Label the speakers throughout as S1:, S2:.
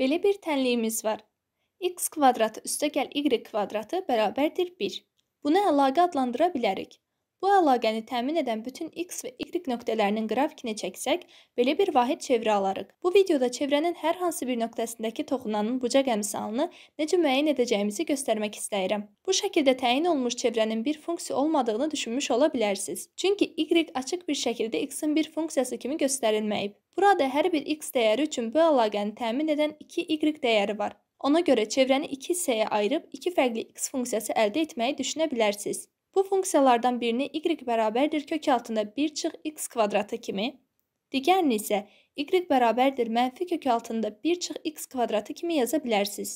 S1: Belə bir tənliyimiz var. x kvadratı üstəgəl y kvadratı bərabərdir 1. Bunu əlaqə adlandıra bilərik. Bu əlaqəni təmin edən bütün x və y nöqtələrinin qrafikini çəksək, belə bir vahid çevrə alarıq. Bu videoda çevrənin hər hansı bir nöqtəsindəki toxunanın bucaq əmsalını necə müəyyən edəcəyimizi göstərmək istəyirəm. Bu şəkildə təyin olunmuş çevrənin bir funksiya olmadığını düşünmüş ola bilərsiniz. Çünki y açıq bir şəkildə x-in bir funksiyası kimi göstərilməyib. Burada hər bir x dəyəri üçün bu əlaqəni təmin edən 2 y dəyəri var. Ona görə çevrəni iki hissəyə ayırıb iki fərqli x funksiyası əldə etməyi düşünə bilərsiniz. Bu funksiyalardan birini y bərabərdir kök altında 1 çıx x kvadratı kimi, digərini isə y bərabərdir mənfi kök altında 1 çıx x kvadratı kimi yaza bilərsiniz.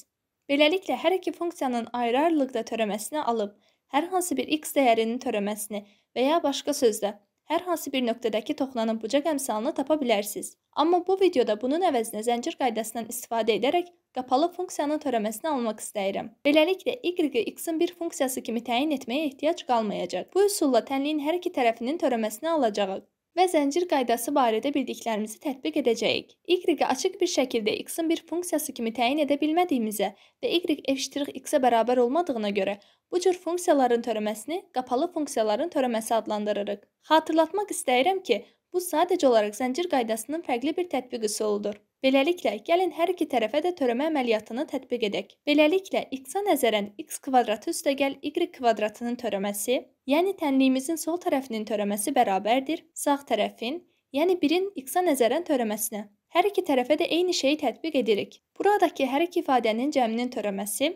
S1: Beləliklə, hər iki funksiyanın ayrı-ayrılıqda törəməsini alıb, hər hansı bir x dəyərinin törəməsini və ya başqa sözlə hər hansı bir nöqtədəki toxulanın bucaq əmsalını tapa bilərsiniz. Amma bu videoda bunun əvəzinə zəncir qaydasından istifadə edərək qapalı funksiyanın törəməsini almaq istəyirəm. Beləliklə, y-i x-in bir funksiyası kimi təyin etməyə ehtiyac qalmayacaq. Bu üsulla tənliyin hər iki tərəfinin törəməsini alacağıq və zəncir qaydası barədə bildiklərimizi tətbiq edəcəyik. Y-i açıq bir şəkildə x-in bir funksiyası kimi təyin edə bilmədiyimizə və y eşittir x-ə bərabər olmadığına görə bu cür funksiyaların törəməsini qapalı funksiyaların törəməsi adlandırırıq. Xatırlatmaq istəyirəm ki, Bu sadəcə olaraq zəncir qaydasının fərqli bir tətbiq üsuludur. Beləliklə, gəlin hər iki tərəfə də törəmə əməliyyatını tətbiq edək. Beləliklə, x-a nəzərən x kvadratı üstəgəl y kvadratının törəməsi, yəni tənliyimizin sol tərəfinin törəməsi bərabərdir sağ tərəfin, yəni 1-in x-a nəzərən törəməsinə. Hər iki tərəfə də eyni şeyi tətbiq edirik. Buradakı hər iki ifadənin cəminin törəməsi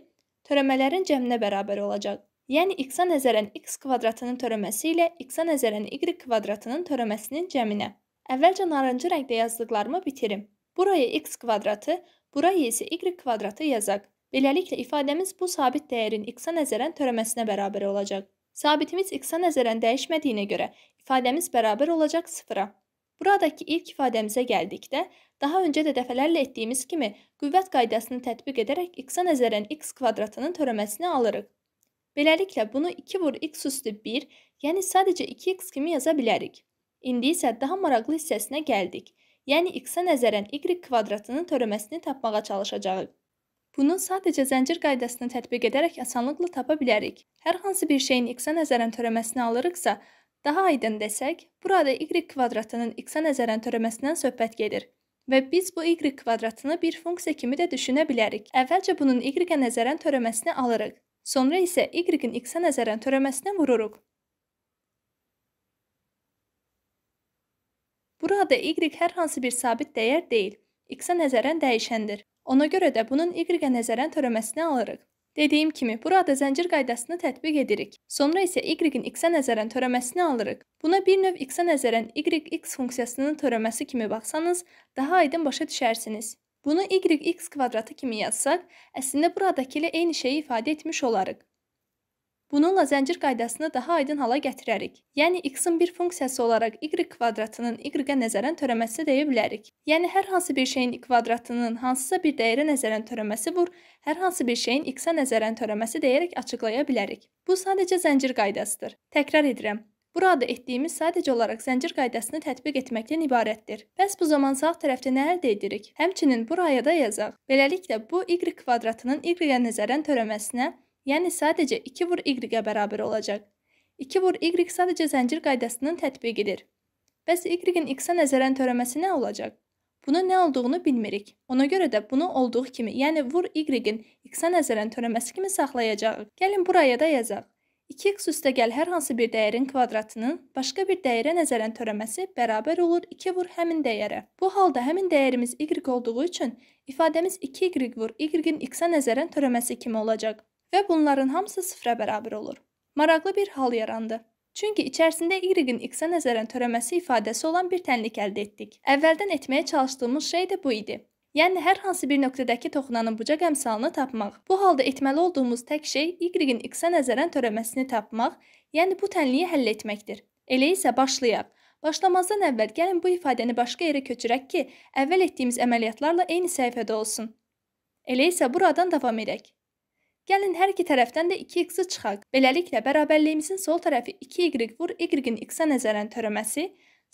S1: törəmələrin cəminə bərabər olacaq. Yəni x-a nəzərən x kvadratının törəməsi ilə x-a nəzərən y kvadratının törəməsinin cəminə. Əvvəlcə narıncı rəngdə yazdıqlarımı bitirim. Buraya x kvadratı, buraya isə y kvadratı yazaq. Beləliklə ifadəmiz bu sabit dəyərin x-a nəzərən törəməsinə bərabər olacaq. Sabitimiz x-a nəzərən dəyişmədiyinə görə ifadəmiz bərabər olacaq 0-a. Buradakı ilk ifadəmizə gəldikdə, daha öncə də dəfələrlə etdiyimiz kimi qüvvət qaydasını tətbiq edərək x-a nəzərən x kvadratının törəməsini alırıq. Beləliklə bunu 2 vur x üstü 1, yəni sadəcə 2x kimi yaza bilərik. İndi isə daha maraqlı hissəsinə gəldik. Yəni x-ə nəzərən y kvadratının törəməsini tapmağa çalışacağıq. Bunu sadəcə zəncir qaydasını tətbiq edərək asanlıqla tapa bilərik. Hər hansı bir şeyin x-ə nəzərən törəməsini alırıqsa, daha aydın desək, burada y kvadratının x-ə nəzərən törəməsindən söhbət gedir. Və biz bu y kvadratını bir funksiya kimi də düşünə bilərik. Əvvəlcə bunun y-ə nəzərən törəməsini alırıq. Sonra isə y-in x-ə nəzərən törəməsinə vururuq. Burada y hər hansı bir sabit dəyər deyil, x-ə nəzərən dəyişəndir. Ona görə də bunun y-ə nəzərən törəməsini alırıq. Dediyim kimi, burada zəncir qaydasını tətbiq edirik. Sonra isə y-in x-ə nəzərən törəməsini alırıq. Buna bir növ x-ə nəzərən y-x funksiyasının törəməsi kimi baxsanız, daha aydın başa düşərsiniz. Bunu y(x) kvadratı kimi yazsaq, əslində buradakı ilə eyni şeyi ifadə etmiş olarıq. Bununla zəncir qaydasını daha aydın hala gətirərik. Yəni x-in bir funksiyası olaraq y kvadratının y-ə nəzərən törəməsi deyə bilərik. Yəni hər hansı bir şeyin kvadratının hansısa bir dəyərə nəzərən törəməsi vur, hər hansı bir şeyin x-ə nəzərən törəməsi deyərək açıqlaya bilərik. Bu sadəcə zəncir qaydasıdır. Təkrar edirəm. Burada etdiyimiz sadəcə olaraq zəncir qaydasını tətbiq etməkdən ibarətdir. Bəs bu zaman sağ tərəfdə nə əldə edirik? Həmçinin buraya da yazaq. Beləliklə bu y kvadratının y-ə nəzərən törəməsinə, yəni sadəcə 2 vur y-ə bərabər olacaq. 2 vur y sadəcə zəncir qaydasının tətbiqidir. Bəs y-in x-ə nəzərən törəməsi nə olacaq? Bunun nə olduğunu bilmirik. Ona görə də bunu olduğu kimi, yəni vur y-in x-ə nəzərən törəməsi kimi saxlayacağıq. Gəlin buraya da yazaq. 2x üstə gəl hər hansı bir dəyərin kvadratının başqa bir dəyərə nəzərən törəməsi bərabər olur 2 vur həmin dəyərə. Bu halda həmin dəyərimiz y olduğu üçün ifadəmiz 2y vur y-in x-ə nəzərən törəməsi kimi olacaq və bunların hamısı sıfıra bərabər olur. Maraqlı bir hal yarandı. Çünki içərisində y-in x-ə nəzərən törəməsi ifadəsi olan bir tənlik əldə etdik. Əvvəldən etməyə çalışdığımız şey də bu idi. Yəni hər hansı bir nöqtədəki toxunanın bucaq əmsalını tapmaq. Bu halda etməli olduğumuz tək şey y-in x-ə nəzərən törəməsini tapmaq, yəni bu tənliyi həll etməkdir. Elə isə başlayaq. Başlamazdan əvvəl gəlin bu ifadəni başqa yerə köçürək ki, əvvəl etdiyimiz əməliyyatlarla eyni səhifədə olsun. Elə isə buradan davam edək. Gəlin hər iki tərəfdən də 2x-i çıxaq. Beləliklə bərabərliyimizin sol tərəfi 2y vur y-in x-ə nəzərən törəməsi,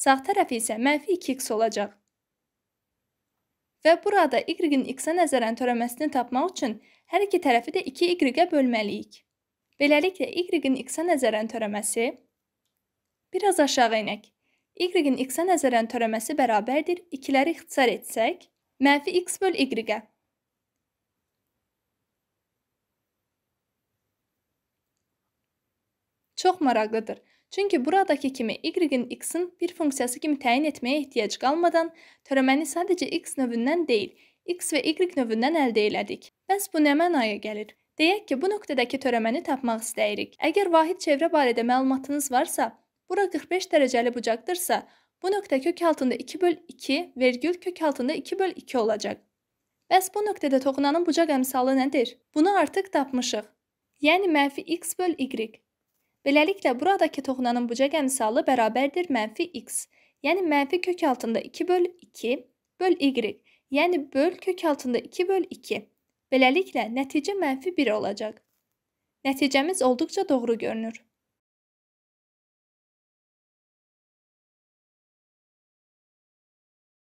S1: sağ tərəfi isə -2x olacaq. Və burada y-in x-ə nəzərən törəməsini tapmaq üçün hər iki tərəfi də 2y-ə bölməliyik. Beləliklə, y-in x-ə nəzərən törəməsi bir az aşağı enək. Y-in x-ə nəzərən törəməsi bərabərdir. İkiləri ixtisar etsək, mənfi x böl y-ə. Çox maraqlıdır. Çünki buradakı kimi y-in x-in bir funksiyası kimi təyin etməyə ehtiyac qalmadan törəməni sadəcə x növündən deyil, x və y növündən əldə elədik. Bəs bu nə mənaya gəlir? Deyək ki, bu nöqtədəki törəməni tapmaq istəyirik. Əgər vahid çevrə barədə məlumatınız varsa, bura 45 dərəcəli bucaqdırsa, bu nöqtə kök altında 2 böl 2, vergül kök altında 2 böl 2 olacaq. Bəs bu nöqtədə toxunanın bucaq əmsalı nədir? Bunu artıq tapmışıq. Yəni, mənfi x böl y. Beləliklə, buradakı toxunanın bucaq əmsalı bərabərdir mənfi x, yəni mənfi kök altında 2 böl 2 böl y, yəni böl kök altında 2 böl 2. Beləliklə, nəticə mənfi 1 olacaq. Nəticəmiz olduqca doğru görünür.